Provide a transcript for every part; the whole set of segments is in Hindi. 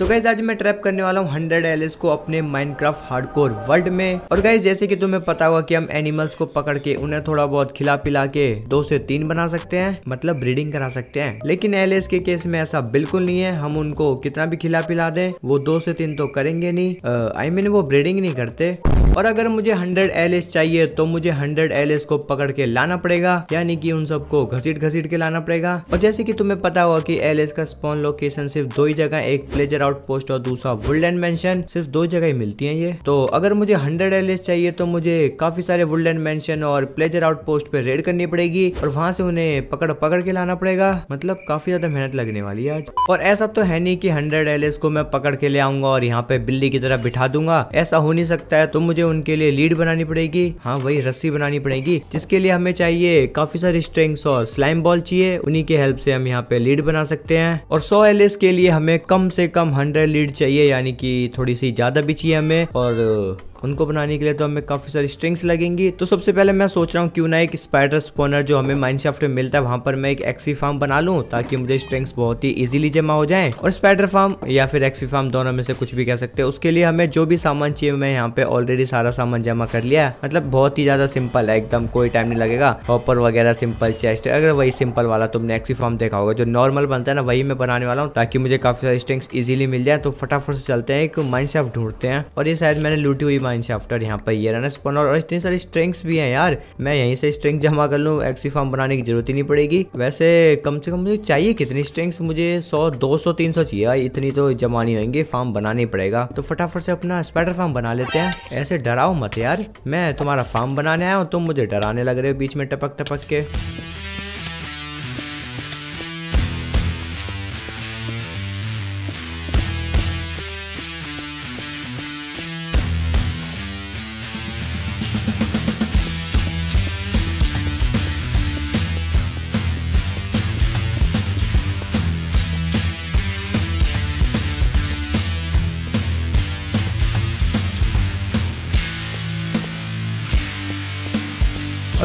तो गाइज आज मैं ट्रैप करने वाला हूँ हंड्रेड एलिस को अपने माइनक्राफ्ट हार्डकोर वर्ल्ड में और गाइज जैसे कि तुम्हें पता होगा कि हम एनिमल्स को पकड़ के उन्हें थोड़ा बहुत खिला पिला के दो से तीन बना सकते हैं मतलब ब्रीडिंग करा सकते हैं लेकिन एलिस के केस में ऐसा बिल्कुल नहीं है हम उनको कितना भी खिला पिला दे वो दो से तीन तो करेंगे नहीं आई मीन mean, वो ब्रीडिंग नहीं करते और अगर मुझे 100 एलिस चाहिए तो मुझे 100 एलिस को पकड़ के लाना पड़ेगा यानी कि उन सबको घसीट घसीट के लाना पड़ेगा और जैसे कि तुम्हें पता होगा कि एलिस का स्पॉन लोकेशन सिर्फ दो ही जगह एक प्लेजर आउटपोस्ट और दूसरा वुडलैंड मैंशन सिर्फ दो जगह ही मिलती है ये तो अगर मुझे हंड्रेड एल चाहिए तो मुझे काफी सारे वुडलैंड मैंशन और प्लेजर आउटपोस्ट पे रेड करनी पड़ेगी और वहां से उन्हें पकड़ पकड़ के लाना पड़ेगा मतलब काफी ज्यादा मेहनत लगने वाली है आज और ऐसा तो है नहीं की हंड्रेड एल को मैं पकड़ के ले आऊंगा और यहाँ पे बिल्ली की तरह बिठा दूंगा ऐसा हो नहीं सकता है तो मुझे उनके लिए लीड बनानी पड़ेगी हाँ वही रस्सी बनानी पड़ेगी जिसके लिए हमें चाहिए काफी सारी स्ट्रिंग्स और स्लाइम बॉल चाहिए उन्हीं के हेल्प से हम यहाँ पे लीड बना सकते हैं और सौ एल के लिए हमें कम से कम हंड्रेड लीड चाहिए यानी कि थोड़ी सी ज़्यादा भी चाहिए हमें और उनको बनाने के लिए तो हमें काफ़ी सारी स्ट्रिंग्स लगेंगी तो सबसे पहले मैं सोच रहा हूँ क्यों ना एक स्पाइडर स्पोनर जो हमें माइनशाफ्ट में मिलता है वहाँ पर मैं एक एक्सी फार्म बना लूँ ताकि मुझे स्ट्रिंग्स बहुत ही ईजिली जमा हो जाए और स्पाइडर फार्म या फिर एक्सी फार्म दोनों में से कुछ भी कह सकते हैं उसके लिए हमें जो भी सामान चाहिए मैं यहाँ पे ऑलरेडी सारा सामान जमा कर लिया है मतलब बहुत ही ज़्यादा सिंपल है एकदम कोई टाइम नहीं लगेगा हॉपर वगैरह सिंपल चेस्ट अगर वही सिंपल वाला तुमने एक्सी फार्म देखा होगा जो नॉर्मल बनता है ना वही मैं बनाने वाला हूँ ताकि मुझे काफ़ी सारी स्ट्रिंग्स ईजिली मिल जाए तो फटाफट से चलते हैं एक माइनशाफ्ट ढूंढते हैं और ये शायद मैंने लूटी हुई माइन शाफ्टर यहाँ पर ये रनर स्पॉनर और इतनी सारी स्ट्रेंग्स भी हैं यार मैं यहीं से स्ट्रेंग जमा कर लूँ एक्सी फार्म बनाने की जरूरत ही नहीं पड़ेगी वैसे कम से कम मुझे चाहिए कितनी स्ट्रेंग्स मुझे सौ दो सौ तीन सौ चाहिए इतनी तो जमा नहीं होंगी फार्म बनाना ही पड़ेगा तो फटाफट से अपना स्पाइडर फार्म बना लेते हैं ऐसे डराओ मत यार मैं तुम्हारा फार्म बनाने आया हूँ तुम मुझे डराने लग रहे हो बीच में टपक टपक के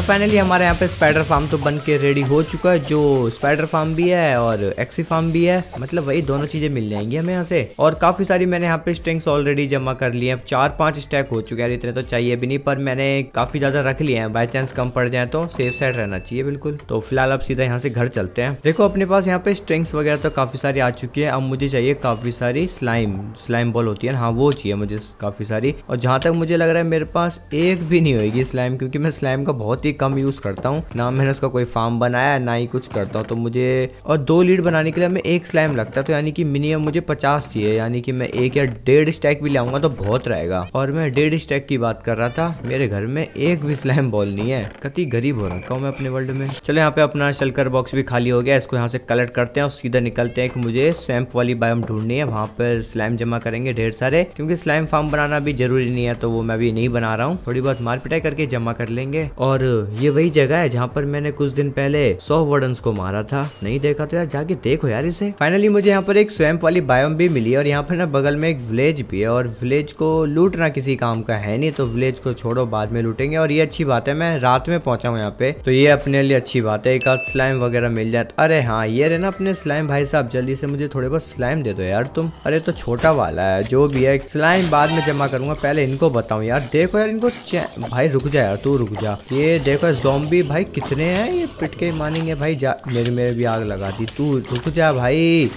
फाइनली हमारे यहाँ पे स्पाइडर फार्म तो बन के रेडी हो चुका है जो स्पाइडर फार्म भी है और एक्सी फार्म e भी है मतलब वही दोनों चीजें मिल जाएंगी हमें यहाँ से और काफी सारी मैंने यहाँ पे स्ट्रिंग्स ऑलरेडी जमा कर ली है चार पांच स्टैक हो चुके हैं इतने तो चाहिए भी नहीं पर मैंने काफी ज्यादा रख लिया है बाई चांस कम पड़ जाए तो सेफ साइड रहना चाहिए बिल्कुल तो फिलहाल आप सीधा यहाँ से घर चलते हैं देखो अपने पास यहाँ पे स्ट्रिंग्स वगैरह तो काफी सारी आ चुकी है अब मुझे चाहिए काफी सारी स्लाइम स्लाइम बॉल होती है हाँ वो चाहिए मुझे काफी सारी और जहाँ तक मुझे लग रहा है मेरे पास एक भी नहीं होगी स्लाइम क्योंकि मैं स्लाइम का बहुत ही कम यूज़ करता हूँ ना मैंने उसका कोई फार्म बनाया ना ही कुछ करता हूँ तो मुझे और दो लीड बनाने के लिए हमें एक स्लैम लगता है तो यानी कि मिनिमम मुझे पचास चाहिए यानी कि मैं एक या डेढ़ स्टैक भी लाऊंगा तो बहुत रहेगा और मैं डेढ़ स्टैक की बात कर रहा था मेरे घर में एक भी स्लैम बॉल नहीं है कति गरीब हो रखा हूँ मैं अपने वर्ल्ड में चलो यहाँ पे अपना शलकर बॉक्स भी खाली हो गया इसको यहाँ से कलेक्ट करते हैं और सीधा निकलते हैं मुझे स्वैम्प वाली बायोम ढूंढनी है वहाँ पर स्लैम जमा करेंगे ढेर सारे क्योंकि स्लैम फार्म बनाना भी जरूरी नहीं है तो वो मैं अभी नहीं बना रहा हूँ थोड़ी बहुत मार पिटाई करके जमा कर लेंगे और ये वही जगह है जहाँ पर मैंने कुछ दिन पहले सौ वर्डन को मारा था नहीं देखा तो यार जाके देखो यार इसे फाइनली मुझे यहाँ पर एक स्वयं वाली बायोम भी मिली और यहाँ पर ना बगल में एक विलेज भी है और विलेज को लूटना किसी काम का है नहीं तो विलेज को छोड़ो बाद में लूटेंगे और ये अच्छी बात है मैं रात में पहुंचा हूँ यहाँ पे तो ये अपने लिए अच्छी बात है एक आध स्लाइम वगैरह मिल जाए अरे हाँ ये रहे ना अपने स्लाइम भाई साहब जल्दी से मुझे थोड़े बहुत स्लाइम दे दो यार तुम अरे तो छोटा वाला है जो भी है स्लाइम बाद में जमा करूंगा पहले इनको बताऊँ यार देखो यार इनको भाई रुक जा यार तू रुक जा ये देखो जोम्बी भाई कितने हैं ये पिट के मानेंगे भाई जा मेरे मेरे भी आग लगा दी तू रुक जा भाई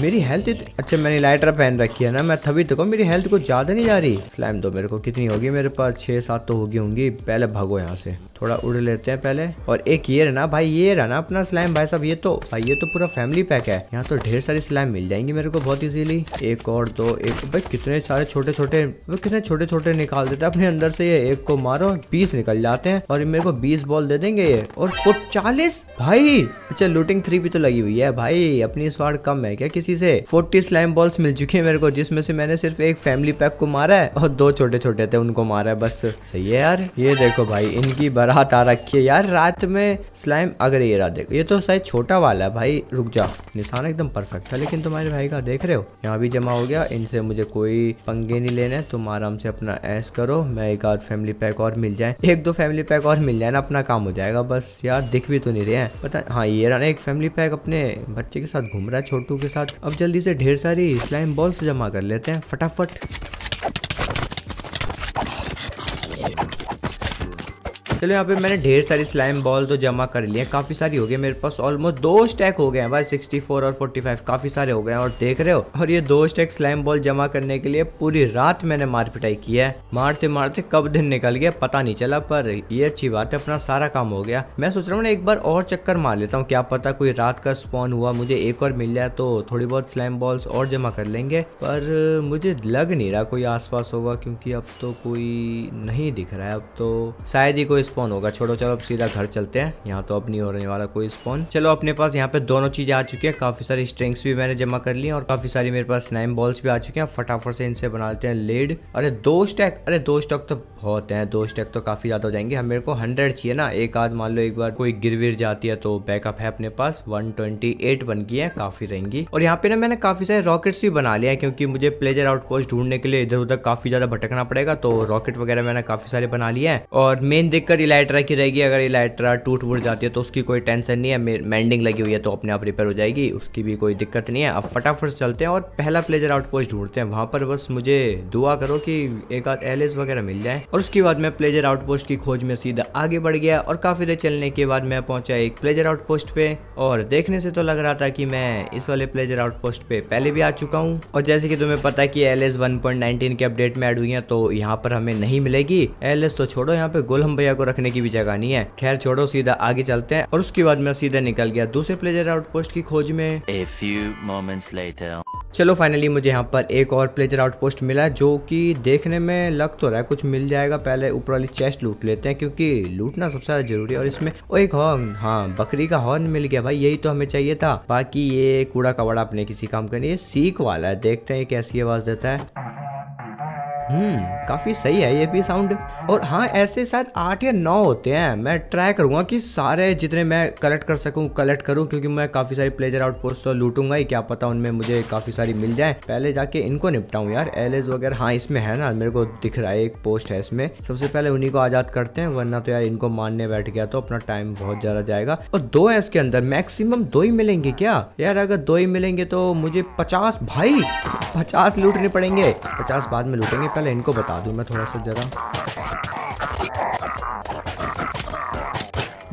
मेरी हेल्थ इत... अच्छा मैंने लाइटर पहन रखी है ना मैं तभी देखो तो मेरी हेल्थ को ज़्यादा नहीं जा रही स्लैम दो मेरे को कितनी होगी मेरे पास छः सात तो होगी होंगी पहले भागो यहाँ से थोड़ा उड़ लेते हैं पहले और एक ये रहना भाई ये रहना अपना स्लैम भाई साहब ये तो भाई ये तो पूरा फैमिली पैक है यहाँ तो ढेर सारी स्लैम मिल जाएंगी मेरे को बहुत इजीली एक और दो एक भाई कितने सारे छोटे छोटे कितने छोटे छोटे निकाल देते हैं अपने अंदर से ये एक को मारो बीस निकल जाते हैं और मेरे को बीस बॉल दे देंगे ये और फुट चालीस भाई अच्छा लूटिंग थ्री भी तो लगी हुई है भाई अपनी स्वाड कम है क्या किसी से फोर्टी स्लाइम बॉल्स मिल चुकी है मेरे को जिसमें से मैंने सिर्फ एक फैमिली पैक को मारा है और दो छोटे छोटे थे उनको मारा है बस सही है यार ये देखो भाई इनकी बरात आ रखी है यार रात में स्लाइम अगर ये रात देखो ये तो शायद छोटा वाला है भाई रुक जा निशान एकदम परफेक्ट था लेकिन तुम्हारे भाई का देख रहे हो यहाँ भी जमा हो गया इनसे मुझे कोई पंगे नहीं लेने तुम आराम से अपना ऐस करो मैं एक आध फैमिली पैक और मिल जाए एक दो फैमिली पैक और मिल जाए मेरा अपना काम हो जाएगा बस यार दिख भी तो नहीं रहे हैं पता हाँ ये रहा एक फैमिली पैक अपने बच्चे के साथ घूम रहा है छोटू के साथ अब जल्दी से ढेर सारी स्लाइम बॉल्स जमा कर लेते हैं फटाफट चलो यहाँ पे मैंने ढेर सारी स्लाइम बॉल तो जमा कर लिए काफ़ी सारी हो गई मेरे पास ऑलमोस्ट दो स्टैक हो गए हैं भाई 64 और 45 काफ़ी सारे हो गए हैं और देख रहे हो और ये दो स्टैक स्लाइम बॉल जमा करने के लिए पूरी रात मैंने मार पिटाई की है मारते मारते कब दिन निकल गया पता नहीं चला पर ये अच्छी बात है अपना सारा काम हो गया मैं सोच रहा हूँ एक बार और चक्कर मार लेता हूँ क्या पता कोई रात का स्पॉन हुआ मुझे एक और मिल जाए तो थोड़ी बहुत स्लाइम बॉल्स और जमा कर लेंगे पर मुझे लग नहीं रहा कोई आस होगा क्योंकि अब तो कोई नहीं दिख रहा है अब तो शायद ही कोई स्पॉन होगा छोड़ो चलो अब सीधा घर चलते हैं यहाँ तो अब नहीं होने वाला कोई स्पॉन चलो अपने पास यहाँ पे दोनों चीजें आ चुकी है काफी सारी स्ट्रिंग्स भी मैंने जमा कर ली और काफी सारी मेरे पास स्नाइम बॉल्स भी आ चुके हैं फटाफट से इनसे बना लेते हैं लेड अरे दो स्टैक अरे दो स्टॉक तो बहुत है दो स्टैक तो काफी ज्यादा हो जाएंगे हम हाँ, मेरे को हंड्रेड चाहिए ना एक आध मान लो एक बार कोई गिर विर जाती है तो बैकअप है अपने पास वन ट्वेंटी एट बन गई है काफी रहेंगी और यहाँ पे ना मैंने काफी सारे रॉकेट्स भी बना लिया है क्योंकि मुझे प्लेजर आउटपोस्ट ढूंढने के लिए इधर उधर काफी ज्यादा भटकना पड़ेगा तो रॉकेट वगैरह मैंने काफी सारे बना लिया है और मेन देखकर अगर इलाइट्रा की रहेगी अगर इलाइट्रा टूट वूट जाती है तो उसकी कोई टेंशन नहीं है मैंडिंग लगी हुई है तो अपने आप रिपेयर हो जाएगी उसकी भी कोई दिक्कत नहीं है अब फटाफट चलते हैं और पहला प्लेजर आउटपोस्ट ढूंढते हैं वहाँ पर बस मुझे दुआ करो कि एक आध एलेस वगैरह मिल जाए और उसके बाद मैं प्लेजर आउटपोस्ट की खोज में सीधा आगे बढ़ गया और काफ़ी देर चलने के बाद मैं पहुंचा एक प्लेजर आउटपोस्ट पे और देखने से तो लग रहा था कि मैं इस वाले प्लेजर आउटपोस्ट पे पहले भी आ चुका हूँ और जैसे कि तुम्हें पता है कि एल एस के अपडेट में एड हुई है तो यहाँ पर हमें नहीं मिलेगी एल तो छोड़ो यहाँ पे गोलम भैया को रखने की भी जगह नहीं है खैर छोड़ो सीधा आगे चलते हैं और उसके बाद मैं सीधा निकल गया दूसरे प्लेजर आउटपोस्ट की खोज में A few moments later. चलो फाइनली मुझे यहाँ पर एक और प्लेजर आउटपोस्ट मिला जो कि देखने में लग तो रहा है कुछ मिल जाएगा पहले ऊपर वाली चेस्ट लूट लेते हैं क्योंकि लूटना सबसे ज़्यादा जरूरी है और इसमें ओ एक हॉर्न हाँ बकरी का हॉर्न मिल गया भाई यही तो हमें चाहिए था बाकी ये कूड़ा कवाड़ा अपने किसी काम का नहीं ये सीख वाला है देखते हैं कैसी आवाज़ देता है हम्म काफ़ी सही है ये भी साउंड और हाँ ऐसे शायद आठ या नौ होते हैं मैं ट्राई करूंगा कि सारे जितने मैं कलेक्ट कर सकूं कलेक्ट करूं क्योंकि मैं काफ़ी सारी प्लेजर आउटपोस्ट तो लूटूंगा ही क्या पता उनमें मुझे काफ़ी सारी मिल जाए पहले जाके इनको निपटाऊं यार एलेज वगैरह हाँ इसमें है ना मेरे को दिख रहा है एक पोस्ट है इसमें सबसे पहले उन्हीं को आज़ाद करते हैं वरना तो यार इनको मानने बैठ गया तो अपना टाइम बहुत ज़्यादा जाएगा और दो है इसके अंदर मैक्सिमम दो ही मिलेंगे क्या यार अगर दो ही मिलेंगे तो मुझे पचास भाई पचास लूटने पड़ेंगे पचास बाद में लूटेंगे पहले इनको बता दूं मैं थोड़ा सा ज़रा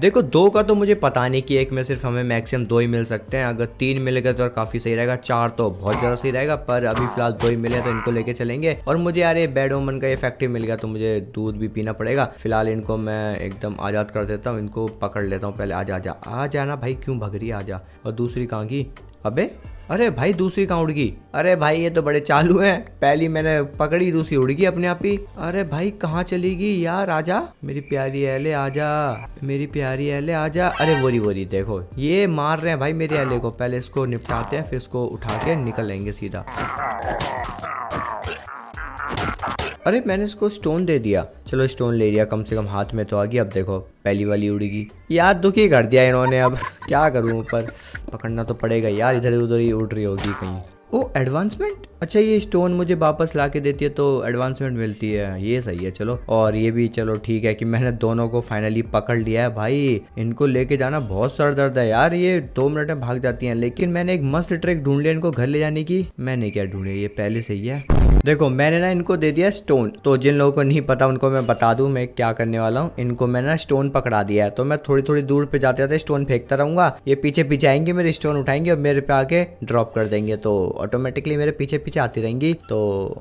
देखो दो का तो मुझे पता नहीं कि एक में सिर्फ हमें मैक्सिमम दो ही मिल सकते हैं अगर तीन मिलेगा गए तो काफ़ी सही रहेगा चार तो बहुत ज़्यादा सही रहेगा पर अभी फिलहाल दो ही मिले तो इनको लेके चलेंगे और मुझे यार ये बेड ओमन का इफेक्टिव मिल गया तो मुझे दूध भी पीना पड़ेगा फिलहाल इनको मैं एकदम आज़ाद कर देता हूँ इनको पकड़ लेता हूँ पहले आ जा आ जाना भाई क्यों भगरी रही आ जा और दूसरी कहाँ की अबे अरे भाई दूसरी कहाँ उड़गी अरे भाई ये तो बड़े चालू हैं पहली मैंने पकड़ी दूसरी उड़गी अपने आप ही अरे भाई कहाँ चली गई यार आजा मेरी प्यारी एले आजा मेरी प्यारी एले आजा अरे बोरी बोरी देखो ये मार रहे हैं भाई मेरे एले को पहले इसको निपटाते हैं फिर इसको उठा के निकल लेंगे सीधा अरे मैंने इसको स्टोन दे दिया चलो स्टोन ले लिया कम से कम हाथ में तो आ गई अब देखो पहली वाली उड़ेगी यार दुखी कर दिया इन्होंने अब क्या करूँ ऊपर पकड़ना तो पड़ेगा यार इधर उधर ही उड़ रही होगी कहीं ओ एडवांसमेंट अच्छा ये स्टोन मुझे वापस ला के देती है तो एडवांसमेंट मिलती है ये सही है चलो और ये भी चलो ठीक है कि मैंने दोनों को फाइनली पकड़ लिया है भाई इनको लेके जाना बहुत सर दर्द है यार ये दो मिनट में भाग जाती हैं लेकिन मैंने एक मस्त ट्रिक ढूंढ लिया इनको घर ले जाने की मैंने क्या ढूंढे ये पहले से ही है देखो मैंने ना इनको दे दिया स्टोन तो जिन लोगों को नहीं पता उनको मैं बता दूं मैं क्या करने वाला हूँ इनको मैंने ना स्टोन पकड़ा दिया है तो मैं थोड़ी थोड़ी दूर पे जाते जाते स्टोन फेंकता रहूंगा ये पीछे पीछे आएंगे मेरे स्टोन उठाएंगे और मेरे पे आके ड्रॉप कर देंगे तो ऑटोमेटिकली मेरे पीछे पीछे आती रहेंगी तो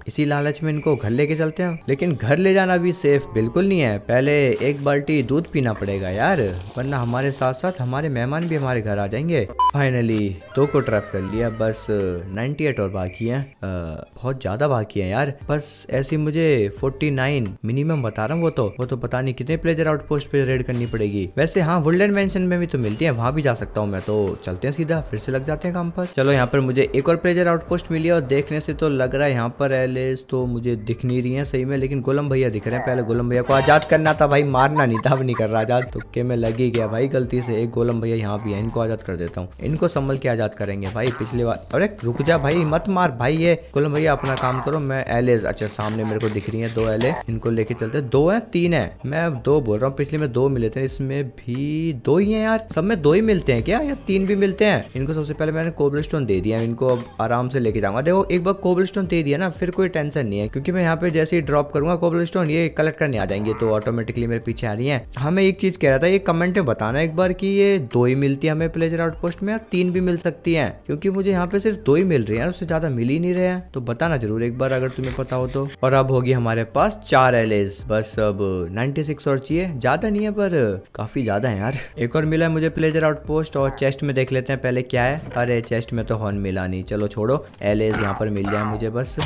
इसी लालच में इनको घर लेके चलते हैं लेकिन घर ले जाना भी सेफ बिल्कुल नहीं है पहले एक बाल्टी दूध पीना पड़ेगा यार वरना हमारे साथ साथ हमारे मेहमान भी हमारे घर आ जाएंगे फाइनली दो को ट्रैप कर लिया बस नाइनटी और बाकी है बहुत ज्यादा बाकी बाकी है यार बस ऐसी मुझे 49 मिनिमम बता रहा हूँ वो तो वो तो पता नहीं कितने प्लेजर आउटपोस्ट पे रेड करनी पड़ेगी वैसे हाँ वुडलैंड मैंशन में भी तो मिलती है वहाँ भी जा सकता हूँ मैं तो चलते हैं सीधा फिर से लग जाते हैं काम पर चलो यहाँ पर मुझे एक और प्लेजर आउटपोस्ट मिली है और देखने से तो लग रहा है यहाँ पर एलेस तो मुझे दिख नहीं रही है सही में लेकिन गोलम भैया दिख रहे हैं पहले गोलम भैया को आजाद करना था भाई मारना नहीं था नहीं कर रहा आजाद तो के में लगी गया भाई गलती से एक गोलम भैया यहाँ भी है इनको आजाद कर देता हूँ इनको संभल के आजाद करेंगे भाई पिछली बार अरे रुक जा भाई मत मार भाई ये गोलम भैया अपना काम करो मैं एल अच्छा सामने मेरे को दिख रही है दो एल इनको लेके चलते दो है तीन है मैं दो बोल रहा हूँ पिछले में दो मिले थे इसमें भी दो ही है यार सब में दो ही मिलते हैं क्या या तीन भी मिलते हैं इनको सबसे पहले मैंने कोबल स्टोन दे दिया इनको अब आराम से लेके जाऊंगा देखो एक बार कोबल स्टोन दे दिया ना फिर कोई टेंशन नहीं है क्योंकि मैं यहाँ पे जैसे ही ड्रॉप करूंगा कोबल स्टोन ये कलेक्ट करने आ जाएंगे तो ऑटोमेटिकली मेरे पीछे आ रही है हमें हाँ, एक चीज कह रहा था ये कमेंट में बताना एक बार की ये दो ही मिलती है हमें प्लेजर आउटपोस्ट में और तीन भी मिल सकती है क्योंकि मुझे यहाँ पे सिर्फ दो ही मिल रही है उससे ज्यादा मिल ही नहीं रहे हैं तो बताना जरूर एक बार पर अगर तुम्हें पता हो तो और अब होगी हमारे पास चार एल बस अब 96 और चाहिए ज्यादा नहीं है पर काफी ज्यादा है यार एक और मिला है मुझे प्लेजर आउटपोस्ट और चेस्ट में देख लेते हैं पहले क्या है अरे चेस्ट में तो हॉर्न मिला नहीं चलो छोड़ो एल यहाँ पर मिल जाए मुझे बस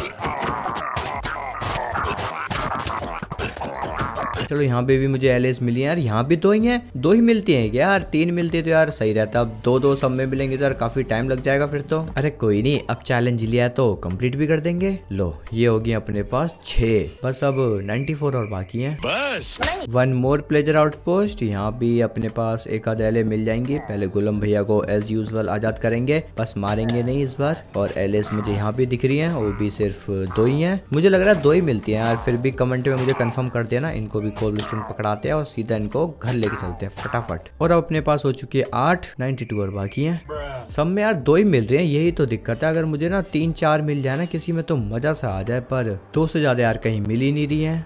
चलो यहाँ पे भी मुझे एल मिली है यार यहाँ भी दो ही है दो ही मिलती है क्या यार तीन मिलती तो यार सही रहता अब दो दो सब में मिलेंगे तो यार काफी टाइम लग जाएगा फिर तो अरे कोई नहीं अब चैलेंज लिया तो कम्प्लीट भी कर देंगे लो ये होगी अपने पास छः बस अब 94 और बाकी है बस वन मोर प्लेजर आउटपोस्ट यहाँ भी अपने पास एक आध एल मिल जाएंगे पहले गुलम भैया को एज यूजल आजाद करेंगे बस मारेंगे नहीं इस बार और एल मुझे यहाँ भी दिख रही है वो भी सिर्फ दो ही है मुझे लग रहा है दो ही मिलती है यार फिर भी कमेंट में मुझे कन्फर्म कर देना इनको भी कोबल स्टोन पकड़ाते हैं और सीधा इनको घर लेके चलते हैं फटाफट और अब अपने पास हो चुके हैं आठ नाइनटी टू और बाकी हैं सब में यार दो ही मिल रहे हैं यही तो दिक्कत है अगर मुझे ना तीन चार मिल जाए ना किसी में तो मजा सा आ जाए पर दो से ज्यादा यार कहीं मिल ही नहीं रही है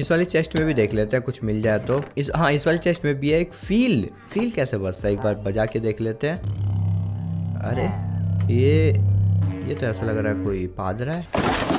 इस वाले चेस्ट में भी देख लेते हैं कुछ मिल जाए तो इस हाँ इस वाले चेस्ट में भी है एक फील फील कैसे बसता है एक बार बजा के देख लेते हैं अरे ये ये तो ऐसा लग रहा है कोई पादरा है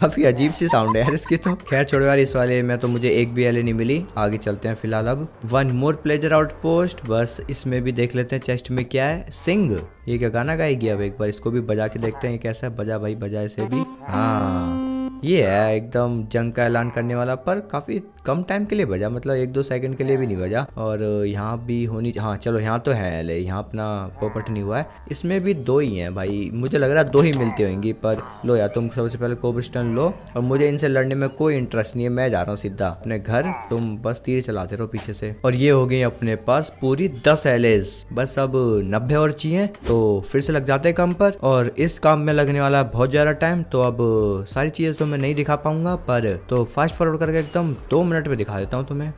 काफी अजीब सी साउंड है यार इसकी तो खैर छोड़ो यार इस वाले में तो मुझे एक भी एले e नहीं मिली आगे चलते हैं फिलहाल अब वन मोर प्लेजर आउटपोस्ट बस इसमें भी देख लेते हैं चेस्ट में क्या है सिंग ये क्या गाना गाएगी अब एक बार इसको भी बजा के देखते हैं ये कैसा है बजा भाई बजा ऐसे भी हाँ ये है एकदम जंग का ऐलान करने वाला पर काफ़ी कम टाइम के लिए बजा मतलब एक दो सेकंड के लिए भी नहीं बजा और यहाँ भी होनी हाँ चलो यहाँ तो है एल यहाँ अपना पोपट नहीं हुआ है इसमें भी दो ही हैं भाई मुझे लग रहा है दो ही मिलती होंगी पर लो यार तुम सबसे पहले कोबस्टन लो और मुझे इनसे लड़ने में कोई इंटरेस्ट नहीं है मैं जा रहा हूँ सीधा अपने घर तुम बस तीर चलाते रहो पीछे से और ये हो गई अपने पास पूरी दस एल बस अब नब्बे और चाहिए तो फिर से लग जाते हैं काम पर और इस काम में लगने वाला बहुत ज़्यादा टाइम तो अब सारी चीज़ें तुम तो मैं नहीं दिखा पाऊंगा पर तो फास्ट फॉरवर्ड करके एकदम दो मिनट में दिखा देता हूँ तुम्हें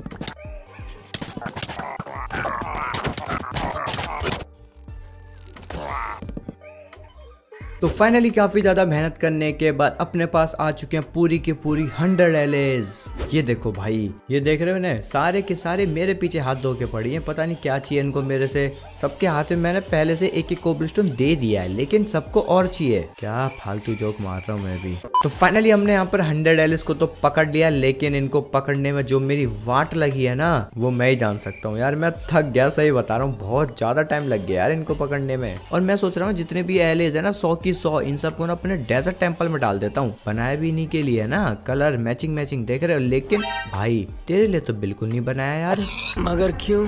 तो फाइनली काफ़ी ज़्यादा मेहनत करने के बाद अपने पास आ चुके हैं पूरी की पूरी हंड्रेड एलेज ये देखो भाई ये देख रहे हो ना सारे के सारे मेरे पीछे हाथ धो के पड़ी हैं पता नहीं क्या चाहिए इनको मेरे से सबके हाथ में मैंने पहले से एक एक कोबल दे दिया है लेकिन सबको और चाहिए क्या फालतू जोक मार रहा हूँ मैं भी तो फाइनली हमने यहाँ पर हंड्रेड एलेज को तो पकड़ लिया लेकिन इनको पकड़ने में जो मेरी वाट लगी है ना वो मैं ही जान सकता हूँ यार मैं थक गया सही बता रहा हूँ बहुत ज्यादा टाइम लग गया यार इनको पकड़ने में और मैं सोच रहा हूँ जितने भी एलेज है ना सौ की की सौ इन सबको ना अपने डेजर्ट टेम्पल में डाल देता हूँ बनाया भी इन्हीं के लिए ना कलर मैचिंग मैचिंग देख रहे हो लेकिन भाई तेरे लिए तो बिल्कुल नहीं बनाया यार मगर क्यों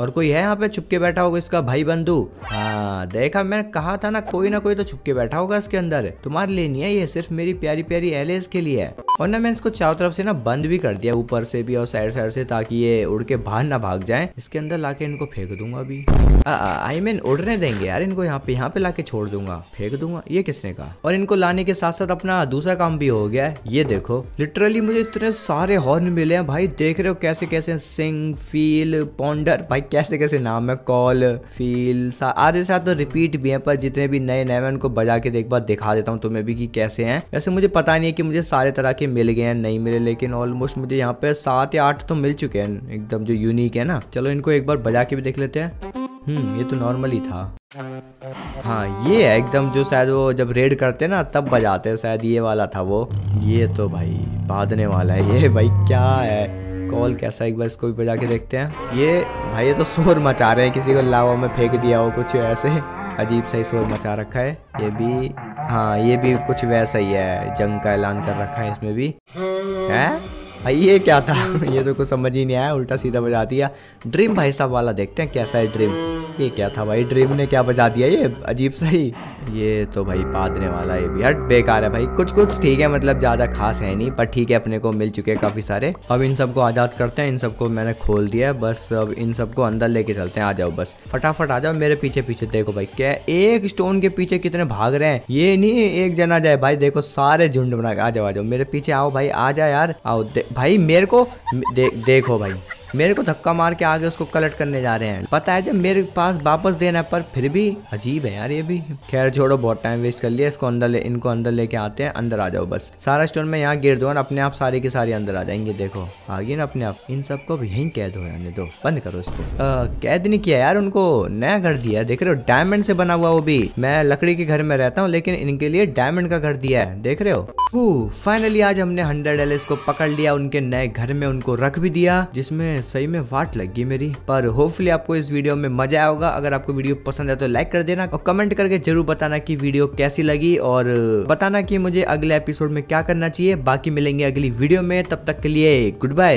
और कोई है यहाँ पे छुपके बैठा होगा इसका भाई बंधु हाँ देखा मैंने कहा था ना कोई ना कोई तो छुपके बैठा होगा इसके अंदर तुम्हारे लिए नहीं है ये सिर्फ मेरी प्यारी प्यारी एलियस के लिए है और ना मैं इसको चारों तरफ से ना बंद भी कर दिया ऊपर से भी और साइड साइड से ताकि ये उड़ के बाहर ना भाग जाए इसके अंदर लाके इनको फेंक दूंगा अभी आई मीन उड़ने देंगे यार इनको यहाँ पे यहाँ पे लाके छोड़ दूंगा फेंक दूंगा ये किसने कहा और इनको लाने के साथ साथ अपना दूसरा काम भी हो गया ये देखो लिटरली मुझे इतने सारे हॉर्न मिले हैं भाई देख रहे हो कैसे कैसे सिंग फील पॉन्डर भाई कैसे कैसे नाम है कॉल फील आधे साथ तो रिपीट भी है पर जितने भी नए नए मैं उनको बजा के एक बार दिखा देता हूँ तुम्हें भी कि कैसे है वैसे मुझे पता नहीं है कि मुझे सारे तरह के के मिल गए हैं नहीं मिले लेकिन ऑलमोस्ट मुझे यहाँ पे सात या आठ तो मिल चुके हैं एकदम जो यूनिक है ना चलो इनको एक बार बजा के भी देख लेते हैं हम्म ये तो नॉर्मल ही था हाँ ये है एकदम जो शायद वो जब रेड करते हैं ना तब बजाते हैं शायद ये वाला था वो ये तो भाई बाधने वाला है ये भाई क्या है कॉल कैसा एक बार इसको भी बजा के देखते हैं ये भाई ये तो शोर मचा रहे हैं किसी को लावा में फेंक दिया हो कुछ ऐसे अजीब सा ही शोर मचा रखा है ये भी हाँ ये भी कुछ वैसा ही है जंग का ऐलान कर रखा है इसमें भी है ये क्या था ये तो कुछ समझ ही नहीं आया उल्टा सीधा बजा दिया ड्रीम भाई साहब वाला देखते हैं कैसा है ड्रीम ये क्या था भाई ड्रीम ने क्या बजा दिया ये अजीब सा ही ये तो भाई पादने वाला ये भी हट बेकार है भाई कुछ कुछ ठीक है मतलब ज़्यादा खास है नहीं पर ठीक है अपने को मिल चुके हैं काफ़ी सारे अब इन सबको आज़ाद करते हैं इन सबको मैंने खोल दिया है बस अब इन सबको अंदर लेके चलते हैं आ जाओ बस फटाफट आ जाओ मेरे पीछे पीछे देखो भाई क्या एक स्टोन के पीछे कितने भाग रहे हैं ये नहीं एक जना जाए भाई देखो सारे झुंड बना आ जाओ आ जाओ मेरे पीछे आओ भाई आ जाओ यार आओ भाई मेरे को देखो भाई मेरे को धक्का मार के आगे उसको कलेक्ट करने जा रहे हैं पता है जब मेरे पास वापस देना पर फिर भी अजीब है यार ये भी खैर छोड़ो बहुत टाइम वेस्ट कर लिया इसको अंदर ले इनको अंदर लेके आते हैं अंदर आ जाओ बस सारा स्टोर में यहाँ गिर दो अपने आप सारे के सारे अंदर आ जाएंगे देखो आगे ना अपने आप इन सबको यही कैद हो जाने दो बंद करो इसको कैद नहीं किया यार उनको नया घर दिया देख रहे हो डायमंड से बना हुआ वो भी मैं लकड़ी के घर में रहता हूँ लेकिन इनके लिए डायमंड का घर दिया है देख रहे हो फाइनली आज हमने हंड्रेड एल को पकड़ लिया उनके नए घर में उनको रख भी दिया जिसमें सही में वाट लग गई मेरी पर होपफुली आपको इस वीडियो में मजा आया होगा अगर आपको वीडियो पसंद आए तो लाइक कर देना और कमेंट करके जरूर बताना की वीडियो कैसी लगी और बताना की मुझे अगले एपिसोड में क्या करना चाहिए बाकी मिलेंगे अगली वीडियो में तब तक के लिए गुड बाय